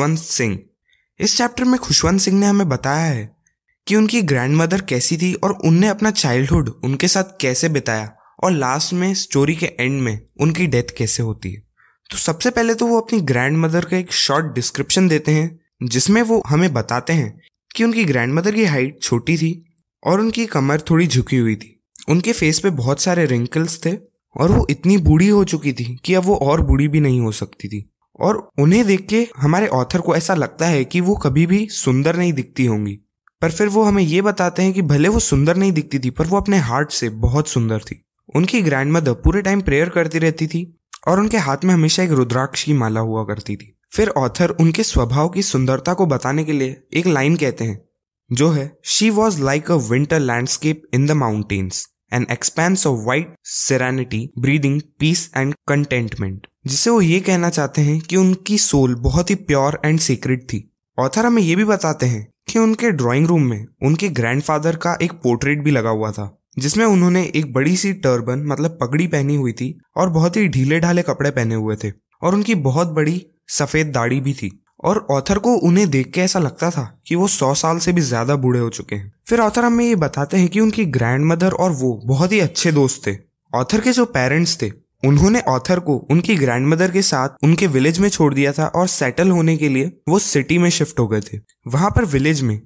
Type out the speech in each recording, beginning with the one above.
खुशवंत सिंह इस चैप्टर में खुशवंत सिंह ने हमें बताया है कि उनकी ग्रैंड मदर कैसी थी और उनने अपना चाइल्डहुड उनके साथ कैसे बिताया और लास्ट में स्टोरी के एंड में उनकी डेथ कैसे होती है तो सबसे पहले तो वो अपनी ग्रैंड मदर का एक शॉर्ट डिस्क्रिप्शन देते हैं जिसमें वो हमें बताते हैं कि उनकी ग्रैंड मदर की हाइट छोटी थी और उनकी कमर थोड़ी झुकी हुई थी उनके फेस पे बहुत सारे रिंकल्स थे और वो इतनी बूढ़ी हो चुकी थी कि अब वो और बूढ़ी भी नहीं हो सकती थी और उन्हें देख के हमारे ऑथर को ऐसा लगता है कि वो कभी भी सुंदर नहीं दिखती होंगी पर फिर वो हमें ये बताते हैं कि भले वो सुंदर नहीं दिखती थी पर वो अपने हार्ट से बहुत सुंदर थी उनकी ग्रैंड मदर पूरे टाइम प्रेयर करती रहती थी और उनके हाथ में हमेशा एक रुद्राक्ष की माला हुआ करती थी फिर ऑथर उनके स्वभाव की सुंदरता को बताने के लिए एक लाइन कहते हैं जो है she was like a winter landscape in the mountains an expanse of white serenity breathing peace and contentment जिससे वो ये कहना चाहते हैं कि उनकी सोल बहुत ही प्योर एंड सीक्रेट थी ऑथर हमें ये भी बताते हैं कि उनके ड्राइंग रूम में उनके ग्रैंडफादर का एक पोर्ट्रेट भी लगा हुआ था जिसमें उन्होंने एक बड़ी सी टर्बन मतलब पगड़ी पहनी हुई थी और बहुत ही ढीले ढाले कपड़े पहने हुए थे और उनकी बहुत बड़ी सफेद दाढ़ी भी थी और ऑथर को उन्हें देख के ऐसा लगता था कि वो सौ साल से भी ज्यादा बूढ़े हो चुके हैं फिर ऑथर हमें ये बताते हैं कि उनकी ग्रैंड मदर और वो बहुत ही अच्छे दोस्त थे ऑथर के जो पेरेंट्स थे उन्होंने ऑथर को उनकी ग्रैंड मदर के साथ उनके विलेज में छोड़ दिया था और सेटल होने के लिए वो सिटी में शिफ्ट हो गए थे वहां पर विलेज में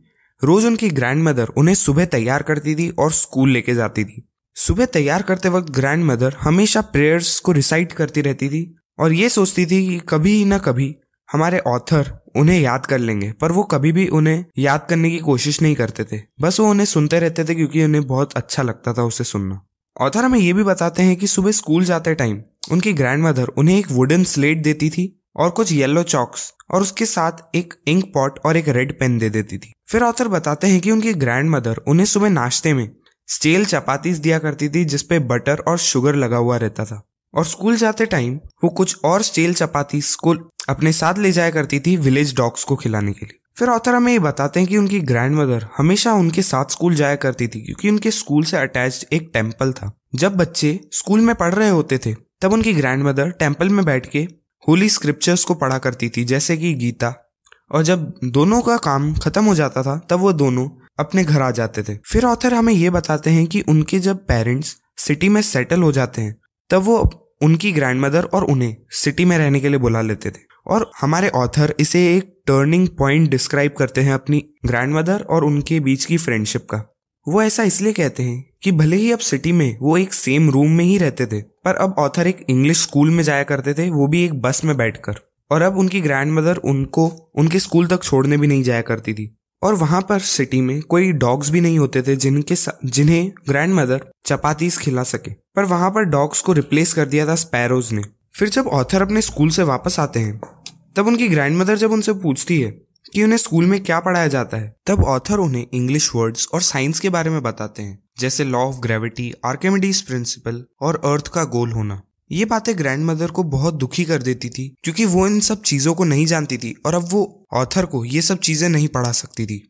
रोज उनकी ग्रैंड मदर उन्हें सुबह तैयार करती थी और स्कूल लेके जाती थी सुबह तैयार करते वक्त ग्रैंड मदर हमेशा प्रेयर्स को रिसाइट करती रहती थी और ये सोचती थी कि कभी ना कभी हमारे ऑथर उन्हें याद कर लेंगे पर वो कभी भी उन्हें याद करने की कोशिश नहीं करते थे बस वो उन्हें सुनते रहते थे क्योंकि उन्हें बहुत अच्छा लगता था उसे सुनना ऑथर हमें यह भी बताते हैं कि सुबह स्कूल जाते टाइम उनकी मदर उन्हें एक वुडन स्लेट देती थी और कुछ येलो चॉक्स और उसके साथ एक इंक पॉट और एक रेड पेन दे देती थी फिर ऑथर बताते हैं कि उनकी ग्रैंड मदर उन्हें सुबह नाश्ते में स्टेल चपातीस दिया करती थी जिसपे बटर और शुगर लगा हुआ रहता था और स्कूल जाते टाइम वो कुछ और स्टेल चपातीस को अपने साथ ले जाया करती थी विलेज डॉग्स को खिलाने के लिए फिर ऑथर हमें ये बताते हैं कि उनकी ग्रैंड मदर हमेशा उनके साथ स्कूल जाया करती थी क्योंकि उनके स्कूल से अटैच्ड एक टेम्पल था जब बच्चे स्कूल में पढ़ रहे होते थे तब उनकी ग्रैंड मदर टेम्पल में बैठ के होली स्क्रिप्चर्स को पढ़ा करती थी जैसे कि गीता और जब दोनों का काम खत्म हो जाता था तब वो दोनों अपने घर आ जाते थे फिर ऑथर हमें ये बताते हैं कि उनके जब पेरेंट्स सिटी में सेटल हो जाते हैं तब वो उनकी ग्रैंड मदर और उन्हें सिटी में रहने के लिए बुला लेते थे और हमारे ऑथर इसे एक टर्निंग पॉइंट डिस्क्राइब करते हैं अपनी ग्रैंड मदर और उनके बीच की फ्रेंडशिप का वो ऐसा इसलिए कहते हैं कि भले ही अब सिटी में वो एक सेम रूम में ही रहते थे पर अब ऑथर एक इंग्लिश स्कूल में जाया करते थे वो भी एक बस में बैठकर और अब उनकी ग्रैंड मदर उनको उनके स्कूल तक छोड़ने भी नहीं जाया करती थी और वहां पर सिटी में कोई डॉग्स भी नहीं होते थे जिनके जिन्हें ग्रैंड मदर चपातीस खिला सके पर वहां पर डॉग्स को रिप्लेस कर दिया था स्पैरोज ने फिर जब ऑथर अपने स्कूल से वापस आते हैं तब उनकी ग्रैंड मदर जब उनसे पूछती है कि उन्हें स्कूल में क्या पढ़ाया जाता है तब ऑथर उन्हें इंग्लिश वर्ड्स और साइंस के बारे में बताते हैं जैसे law of gravity Archimedes principle और अर्थ का गोल होना ये बातें ग्रैंड मदर को बहुत दुखी कर देती थी क्योंकि वो इन सब चीजों को नहीं जानती थी और अब वो ऑथर को ये सब चीजें नहीं पढ़ा सकती थी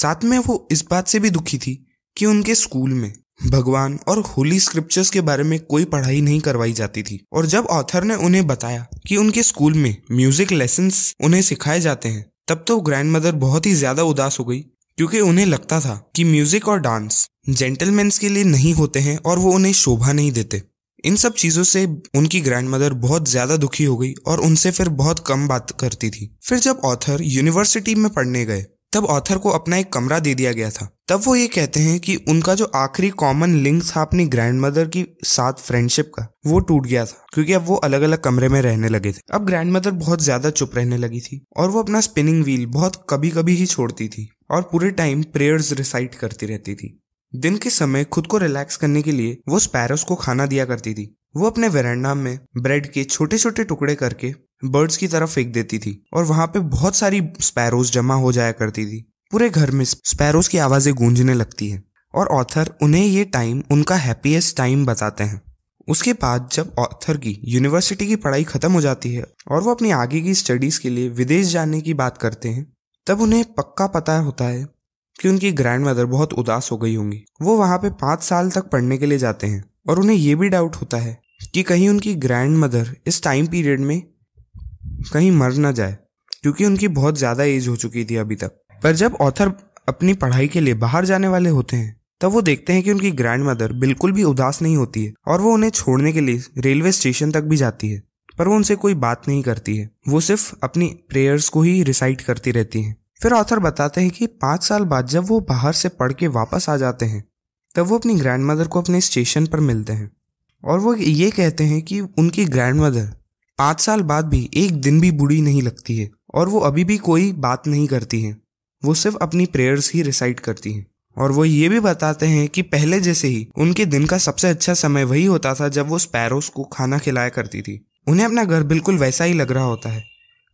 साथ में वो इस बात से भी दुखी थी कि उनके स्कूल में भगवान और होली स्क्रिप्चर्स के बारे में कोई पढ़ाई नहीं करवाई जाती थी और जब ऑथर ने उन्हें बताया कि उनके स्कूल में म्यूजिक लेसन उन्हें सिखाए जाते हैं तब तो ग्रैंड मदर बहुत ही ज्यादा उदास हो गई क्योंकि उन्हें लगता था कि म्यूजिक और डांस जेंटलमैन्स के लिए नहीं होते हैं और वो उन्हें शोभा नहीं देते इन सब चीज़ों से उनकी ग्रैंड मदर बहुत ज़्यादा दुखी हो गई और उनसे फिर बहुत कम बात करती थी फिर जब ऑथर यूनिवर्सिटी में पढ़ने गए तब ऑथर को अपना एक कमरा दे दिया गया था तब वो ये कहते हैं कि उनका जो आखिरी कॉमन लिंक था अपनी ग्रैंड मदर की साथ फ्रेंडशिप का वो टूट गया था क्योंकि अब वो अलग अलग कमरे में रहने लगे थे अब ग्रैंड मदर बहुत ज्यादा चुप रहने लगी थी और वो अपना स्पिनिंग व्हील बहुत कभी कभी ही छोड़ती थी और पूरे टाइम प्रेयर्स रिसाइट करती रहती थी दिन के समय खुद को रिलैक्स करने के लिए वो स्पैरोस को खाना दिया करती थी वो अपने वेरेंडा में ब्रेड के छोटे छोटे टुकड़े करके बर्ड्स की तरफ फेंक देती थी और वहां पे बहुत सारी स्पैरोज जमा हो जाया करती थी पूरे घर में स्पैरोज की आवाजें गूंजने लगती है और ऑथर उन्हें ये टाइम उनका हैप्पीएस्ट टाइम बताते हैं उसके बाद जब ऑथर की यूनिवर्सिटी की पढ़ाई खत्म हो जाती है और वो अपनी आगे की स्टडीज के लिए विदेश जाने की बात करते हैं तब उन्हें पक्का पता होता है कि उनकी ग्रैंड मदर बहुत उदास हो गई होंगी वो वहाँ पे पांच साल तक पढ़ने के लिए जाते हैं और उन्हें यह भी डाउट होता है कि कहीं उनकी ग्रैंड मदर इस टाइम पीरियड में कहीं मर ना जाए क्योंकि उनकी बहुत ज़्यादा एज हो चुकी थी अभी तक पर जब ऑथर अपनी पढ़ाई के लिए बाहर जाने वाले होते हैं तब वो देखते हैं कि उनकी ग्रैंड मदर बिल्कुल भी उदास नहीं होती है और वो उन्हें छोड़ने के लिए रेलवे स्टेशन तक भी जाती है पर वो उनसे कोई बात नहीं करती है वो सिर्फ अपनी प्रेयर्स को ही रिसाइट करती रहती हैं फिर ऑथर बताते हैं कि पाँच साल बाद जब वो बाहर से पढ़ के वापस आ जाते हैं तब वो अपनी ग्रैंड मदर को अपने स्टेशन पर मिलते हैं और वो ये कहते हैं कि उनकी ग्रैंड मदर पाँच साल बाद भी एक दिन भी बूढ़ी नहीं लगती है और वो अभी भी कोई बात नहीं करती हैं वो सिर्फ अपनी प्रेयर्स ही रिसाइट करती हैं और वो ये भी बताते हैं कि पहले जैसे ही उनके दिन का सबसे अच्छा समय वही होता था जब वो स्पैरोस को खाना खिलाया करती थी उन्हें अपना घर बिल्कुल वैसा ही लग रहा होता है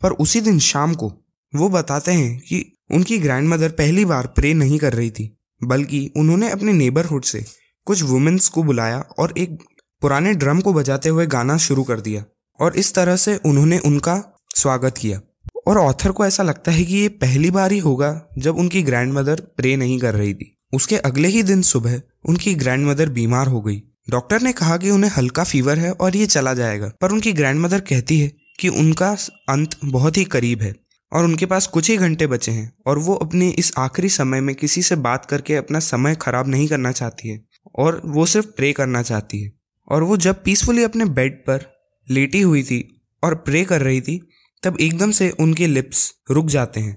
पर उसी दिन शाम को वो बताते हैं कि उनकी ग्रैंड मदर पहली बार प्रे नहीं कर रही थी बल्कि उन्होंने अपने नेबरहुड से कुछ वुमेंस को बुलाया और एक पुराने ड्रम को बजाते हुए गाना शुरू कर दिया और इस तरह से उन्होंने उनका स्वागत किया और ऑथर को ऐसा लगता है कि ये पहली बार ही होगा जब उनकी ग्रैंड मदर प्रे नहीं कर रही थी उसके अगले ही दिन सुबह उनकी ग्रैंड मदर बीमार हो गई डॉक्टर ने कहा कि उन्हें हल्का फीवर है और ये चला जाएगा पर उनकी ग्रैंड मदर कहती है कि उनका अंत बहुत ही करीब है और उनके पास कुछ ही घंटे बचे हैं और वो अपने इस आखिरी समय में किसी से बात करके अपना समय खराब नहीं करना चाहती है और वो सिर्फ प्रे करना चाहती है और वो जब पीसफुली अपने बेड पर लेटी हुई थी और प्रे कर रही थी तब एकदम से उनके लिप्स रुक जाते हैं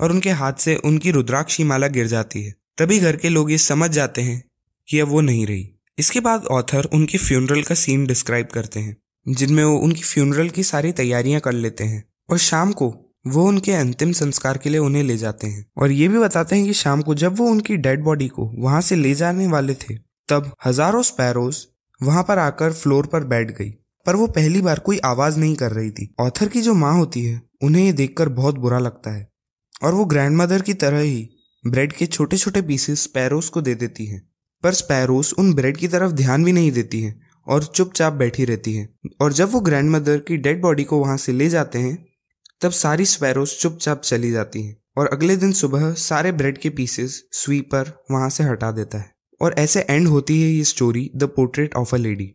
और उनके हाथ से उनकी रुद्राक्षी माला गिर जाती है तभी घर के लोग ये समझ जाते हैं कि अब वो नहीं रही इसके बाद ऑथर उनकी फ्यूनरल का सीन डिस्क्राइब करते हैं जिनमें वो उनकी फ्यूनरल की सारी तैयारियां कर लेते हैं और शाम को वो उनके अंतिम संस्कार के लिए उन्हें ले जाते हैं और ये भी बताते हैं कि शाम को जब वो उनकी डेड बॉडी को वहां से ले जाने वाले थे तब हजारों स्पैरोज वहां पर आकर फ्लोर पर बैठ गई पर वो पहली बार कोई आवाज नहीं कर रही थी ऑथर की जो माँ होती है उन्हें ये देखकर बहुत बुरा लगता है और वो ग्रैंड मदर की तरह ही ब्रेड के छोटे छोटे पीसेस स्पैरोस को दे देती है पर स्पैरोस उन ब्रेड की तरफ ध्यान भी नहीं देती है और चुपचाप बैठी रहती है और जब वो ग्रैंड मदर की डेड बॉडी को वहां से ले जाते हैं तब सारी स्पैरोस चुपचाप चली जाती हैं और अगले दिन सुबह सारे ब्रेड के पीसेस स्वीपर वहां से हटा देता है और ऐसे एंड होती है ये story the portrait of a lady